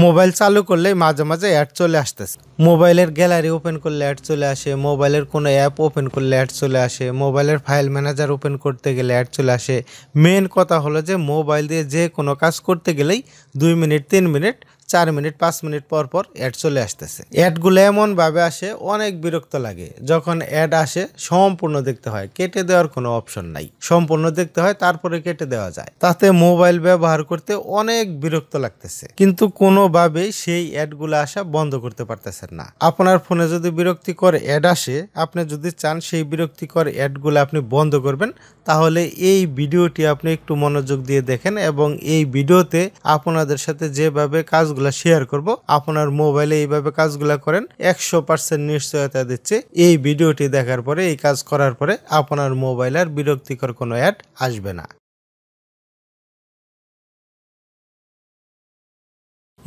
mobile চালু করলে মাঝে মাঝে অ্যাড চলে আসতেছে মোবাইলের গ্যালারি ওপেন করলে অ্যাড চলে আসে মোবাইলের কোনো অ্যাপ ওপেন করলে অ্যাড চলে আসে মোবাইলের ফাইল ম্যানেজার ওপেন করতে গেলে অ্যাড চলে আসে মেন কথা হলো যে মোবাইল দিয়ে যে কোনো কাজ করতে গেলেই দুই মিনিট তিন মিনিট চার মিনিট পাঁচ মিনিট পর পর অ্যাড চলে আসতেছে অ্যাডগুলো এমনভাবে আসে অনেক বিরক্ত লাগে যখন অ্যাড আসে সম্পূর্ণ দেখতে হয় কেটে দেওয়ার কোনো অপশন নাই সম্পূর্ণ দেখতে হয় তারপরে কেটে দেওয়া যায় তাতে মোবাইল ব্যবহার করতে অনেক বিরক্ত লাগতেছে কিন্তু কোনোভাবেই সেই অ্যাডগুলো আসা বন্ধ করতে পারতেছেন না আপনার ফোনে যদি বিরক্তিকর অ্যাড আসে আপনি যদি চান সেই বিরক্তিকর অ্যাডগুলো আপনি বন্ধ করবেন তাহলে এই ভিডিওটি আপনি একটু মনোযোগ দিয়ে দেখেন এবং এই ভিডিওতে আপনাদের সাথে যেভাবে কাজগুলো কাজগুলো শেয়ার করব আপনার মোবাইলে এইভাবে কাজগুলো করেন একশো পার্সেন্ট নিশ্চয়তা দিচ্ছে এই ভিডিওটি দেখার পরে এই কাজ করার পরে আপনার মোবাইল আর বিরক্তিকর কোনো অ্যাড আসবে না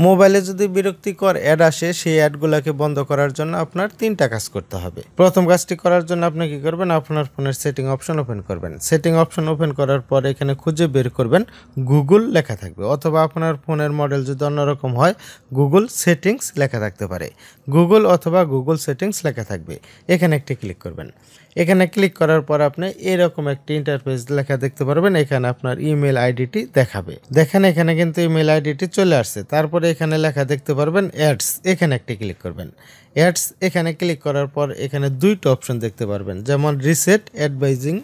মোবাইলে যদি বিরক্তিকর অ্যাড আসে সেই অ্যাডগুলোকে বন্ধ করার জন্য আপনার তিনটা কাজ করতে হবে প্রথম কাজটি করার জন্য আপনি কি করবেন আপনার ফোনের সেটিং অপশন ওপেন করবেন সেটিং অপশন ওপেন করার পর এখানে খুঁজে বের করবেন গুগল লেখা থাকবে অথবা আপনার ফোনের মডেল যদি অন্যরকম হয় গুগল সেটিংস লেখা থাকতে পারে গুগল অথবা গুগল সেটিংস লেখা থাকবে এখানে একটি ক্লিক করবেন এখানে ক্লিক করার পর আপনি এরকম একটি ইন্টারফেস লেখা দেখতে পারবেন এখানে আপনার ইমেল আইডিটি দেখাবে দেখেন এখানে কিন্তু ইমেল আইডিটি চলে আসছে তারপরে পরে এখানে লেখা দেখতে পারবেন অ্যাডস এখানে একটি ক্লিক করবেন অ্যাডস এখানে ক্লিক করার পর এখানে দুইটা অপশন দেখতে পারবেন যেমন রিসেট অ্যাডভাইজিং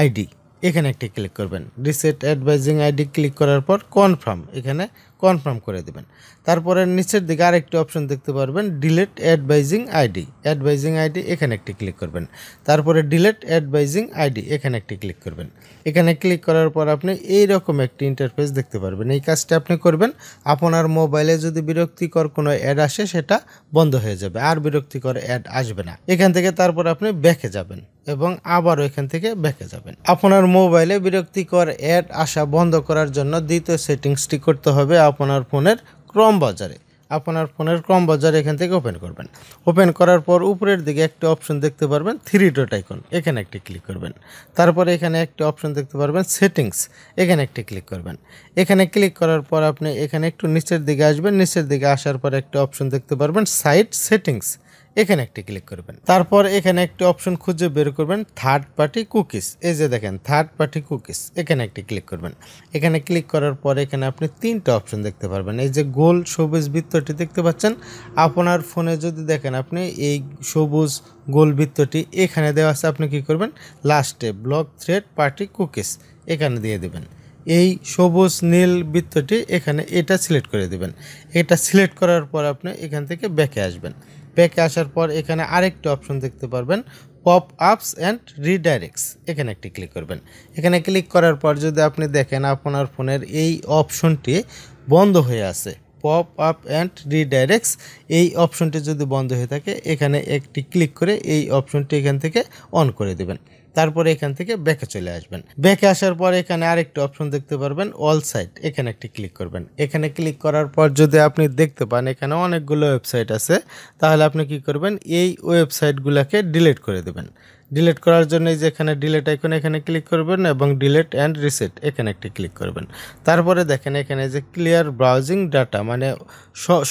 আইডি এখানে একটি ক্লিক করবেন রিসেট অ্যাডভাইজিং আইডি ক্লিক করার পর কনফার্ম এখানে কনফার্ম করে দেবেন তারপরে নিচের দিকে আরেকটি অপশন দেখতে পারবেন delete advertising ID advertising ID এখানে একটি ক্লিক করবেন তারপরে ডিলেট অ্যাডভাইজিং আইডি এখানে একটি ক্লিক করবেন এখানে ক্লিক করার পর আপনি এই রকম একটি ইন্টারফেস দেখতে পারবেন এই কাজটা আপনি করবেন আপনার মোবাইলে যদি বিরক্তিকর কোনো অ্যাড আসে সেটা বন্ধ হয়ে যাবে আর বিরক্তিকর অ্যাড আসবে না এখান থেকে তারপর আপনি ব্যাকে যাবেন এবং আবারও এখান থেকে ব্যাকে যাবেন আপনার মোবাইলে বিরক্তিকর অ্যাড আসা বন্ধ করার জন্য দ্বিতীয় সেটিংসটি করতে হবে আপনার ফোনের ক্রম বাজারে আপনার ফোনের ক্রম বাজারে এখান থেকে ওপেন করবেন ওপেন করার পর উপরের দিকে একটি অপশন দেখতে পারবেন থ্রি ডট আইকন এখানে একটি ক্লিক করবেন তারপরে এখানে একটি অপশন দেখতে পারবেন সেটিংস এখানে একটি ক্লিক করবেন এখানে ক্লিক করার পর আপনি এখানে একটু নিচের দিকে আসবেন নিচের দিকে আসার পর একটি অপশন দেখতে পারবেন সাইট সেটিংস এখানে একটি ক্লিক করবেন তারপর এখানে একটি অপশন খুঁজে বের করবেন থার্ড পার্টি কুকিজ এই যে দেখেন থার্ড পার্টি কুকিজ এখানে একটি ক্লিক করবেন এখানে ক্লিক করার পর এখানে আপনি তিনটা অপশন দেখতে পারবেন এই যে গোল সবুজ বৃত্তটি দেখতে পাচ্ছেন আপনার ফোনে যদি দেখেন আপনি এই সবুজ গোল বৃত্তটি এখানে দেওয়া আছে আপনি কি করবেন লাস্টে ব্লক থ্রেড পার্টি কুকিজ এখানে দিয়ে দেবেন এই সবুজ নীল বৃত্তটি এখানে এটা সিলেক্ট করে দেবেন এটা সিলেক্ট করার পর আপনি এখান থেকে ব্যাকে আসবেন ব্যাকে আসার পর এখানে আরেকটি অপশন দেখতে পারবেন পপ আপস অ্যান্ড রিডাইরেক্টস এখানে একটি ক্লিক করবেন এখানে ক্লিক করার পর যদি আপনি দেখেন আপনার ফোনের এই অপশনটি বন্ধ হয়ে আছে পপ আপ অ্যান্ড রিডাইরেক্টস এই অপশনটি যদি বন্ধ হয়ে থাকে এখানে একটি ক্লিক করে এই অপশনটি এখান থেকে অন করে দেবেন তারপরে এখান থেকে ব্যাকে চলে আসবেন ব্যাকে আসার পর এখানে আরেকটি অপশন দেখতে পারবেন অল সাইট এখানে একটি ক্লিক করবেন এখানে ক্লিক করার পর যদি আপনি দেখতে পান এখানে অনেকগুলো ওয়েবসাইট আছে তাহলে আপনি কি করবেন এই ওয়েবসাইটগুলোকে ডিলিট করে দেবেন ডিলেট করার জন্য এই যে এখানে ডিলেট আইকন এখানে ক্লিক করবেন এবং ডিলেট অ্যান্ড রিসেট এখানে একটি ক্লিক করবেন তারপরে দেখেন এখানে যে ক্লিয়ার ব্রাউজিং ডাটা মানে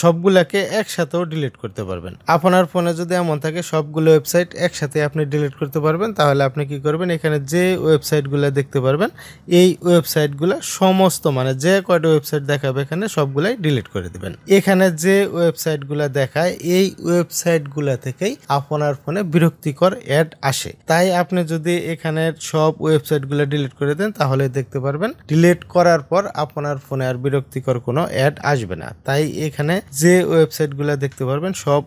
সবগুলাকে একসাথেও ডিলিট করতে পারবেন আপনার ফোনে যদি এমন থাকে সবগুলো ওয়েবসাইট একসাথে আপনি ডিলিট করতে পারবেন তাহলে আপনি কি করবেন এখানে যে ওয়েবসাইটগুলো দেখতে পারবেন এই ওয়েবসাইটগুলো সমস্ত মানে যে কয়টা ওয়েবসাইট দেখাবে এখানে সবগুলাই ডিলিট করে দেবেন এখানে যে ওয়েবসাইটগুলো দেখায় এই ওয়েবসাইটগুলো থেকেই আপনার ফোনে বিরক্তিকর অ্যাড আসে আসে তাই আপনি যদি এখানের সব ওয়েবসাইটগুলো ডিলিট করে দেন তাহলে দেখতে পারবেন ডিলিট করার পর আপনার ফোনে আর বিরক্তিকর কোনো অ্যাড আসবে না তাই এখানে যে ওয়েবসাইটগুলো দেখতে পারবেন সব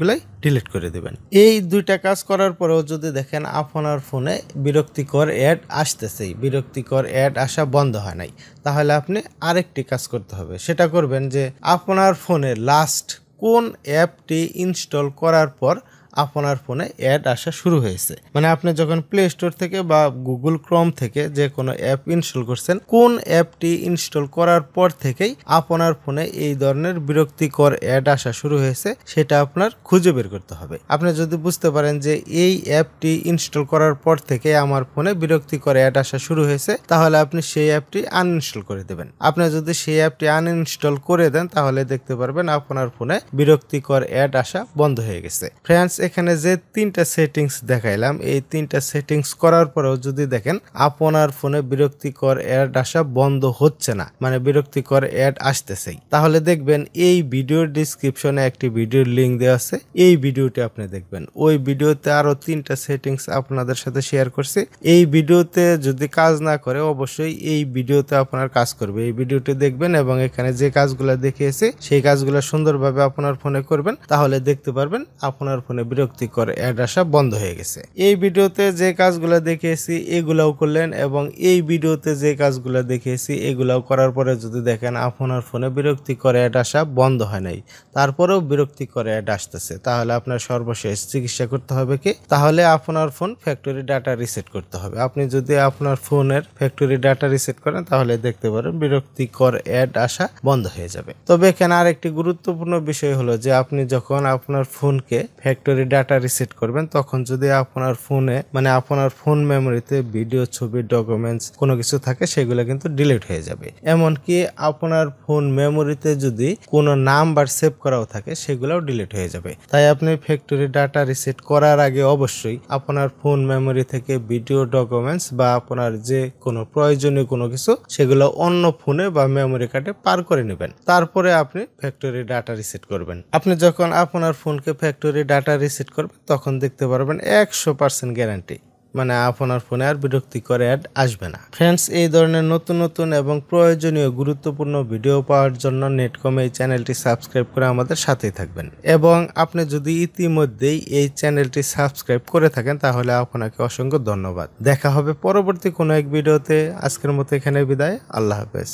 গুলাই ডিলিট করে দেবেন এই দুইটা কাজ করার পরেও যদি দেখেন আপনার ফোনে বিরক্তিকর অ্যাড আসতেছে বিরক্তিকর অ্যাড আসা বন্ধ হয় নাই তাহলে আপনি আরেকটি কাজ করতে হবে সেটা করবেন যে আপনার ফোনে লাস্ট কোন অ্যাপটি ইনস্টল করার পর আপনার ফোনে অ্যাড আসা শুরু হয়েছে মানে আপনি যখন প্লে স্টোর থেকে বা গুগল ক্রম থেকে যে কোনো অ্যাপ ইনস্টল করছেন কোন অ্যাপটি ইনস্টল করার পর থেকেই আপনার ফোনে এই ধরনের বিরক্তিকর অ্যাড আসা শুরু হয়েছে সেটা আপনার খুঁজে বের করতে হবে আপনি যদি বুঝতে পারেন যে এই অ্যাপটি ইনস্টল করার পর থেকে আমার ফোনে বিরক্তিকর অ্যাড আসা শুরু হয়েছে তাহলে আপনি সেই অ্যাপটি আনইনস্টল করে দেবেন আপনি যদি সেই অ্যাপটি আনইনস্টল করে দেন তাহলে দেখতে পারবেন আপনার ফোনে বিরক্তিকর অ্যাড আসা বন্ধ হয়ে গেছে ফ্রেন্ডস এখানে যে তিনটা সেটিংস দেখাইলাম এই তিনটা সেটিংস করার পরেও যদি দেখেন আপনার ফোনে বিরক্তিকর অ্যাড আসা বন্ধ হচ্ছে না মানে বিরক্তিকর অ্যাড আসতেছে তাহলে দেখবেন এই ভিডিওর ডিসক্রিপশনে একটি ভিডিওর লিংক দেওয়া আছে এই ভিডিওটি আপনি দেখবেন ওই ভিডিওতে আরো তিনটা সেটিংস আপনাদের সাথে শেয়ার করছি এই ভিডিওতে যদি কাজ না করে অবশ্যই এই ভিডিওতে আপনার কাজ করবে এই ভিডিওটি দেখবেন এবং এখানে যে কাজগুলো দেখিয়েছে সেই কাজগুলো সুন্দরভাবে আপনার ফোনে করবেন তাহলে দেখতে পারবেন আপনার ফোনে বিরক্তিকর অ্যাড আসা বন্ধ হয়ে গেছে এই ভিডিওতে যে কাজগুলো দেখিয়েছি এগুলাও করলেন এবং এই ভিডিওতে যে কাজগুলো দেখিয়েছি এগুলাও করার পরে যদি দেখেন আপনার ফোনে বিরক্তিকর অ্যাড আসা বন্ধ হয় নাই তারপরেও বিরক্তিকর অ্যাড আসতেছে তাহলে আপনার সর্বশেষ চিকিৎসা করতে হবে কি তাহলে আপনার ফোন ফ্যাক্টরি ডাটা রিসেট করতে হবে আপনি যদি আপনার ফোনের ফ্যাক্টরি ডাটা রিসেট করেন তাহলে দেখতে পারেন বিরক্তিকর অ্যাড আসা বন্ধ হয়ে যাবে তবে এখানে আরেকটি গুরুত্বপূর্ণ বিষয় হলো যে আপনি যখন আপনার ফোনকে ফ্যাক্টরি মেমোরি ডাটা রিসেট করবেন তখন যদি আপনার ফোনে মানে আপনার ফোন মেমোরিতে ভিডিও ছবি ডকুমেন্টস কোনো কিছু থাকে সেগুলো কিন্তু ডিলিট হয়ে যাবে এমনকি আপনার ফোন মেমোরিতে যদি কোনো নাম্বার সেভ করাও থাকে সেগুলোও ডিলিট হয়ে যাবে তাই আপনি ফ্যাক্টরি ডাটা রিসেট করার আগে অবশ্যই আপনার ফোন মেমোরি থেকে ভিডিও ডকুমেন্টস বা আপনার যে কোনো প্রয়োজনীয় কোনো কিছু সেগুলো অন্য ফোনে বা মেমোরি কার্ডে পার করে নেবেন তারপরে আপনি ফ্যাক্টরি ডাটা রিসেট করবেন আপনি যখন আপনার ফোনকে ফ্যাক্টরি ডাটা রিসেট করবেন তখন দেখতে পারবেন একশো পার্সেন্ট গ্যারান্টি মানে আপনার ফোনে আর বিরক্তিকর অ্যাড আসবে না ফ্রেন্ডস এই ধরনের নতুন নতুন এবং প্রয়োজনীয় গুরুত্বপূর্ণ ভিডিও পাওয়ার জন্য নেটকম এই চ্যানেলটি সাবস্ক্রাইব করে আমাদের সাথেই থাকবেন এবং আপনি যদি ইতিমধ্যেই এই চ্যানেলটি সাবস্ক্রাইব করে থাকেন তাহলে আপনাকে অসংখ্য ধন্যবাদ দেখা হবে পরবর্তী কোনো এক ভিডিওতে আজকের মতো এখানে বিদায় আল্লাহ হাফেজ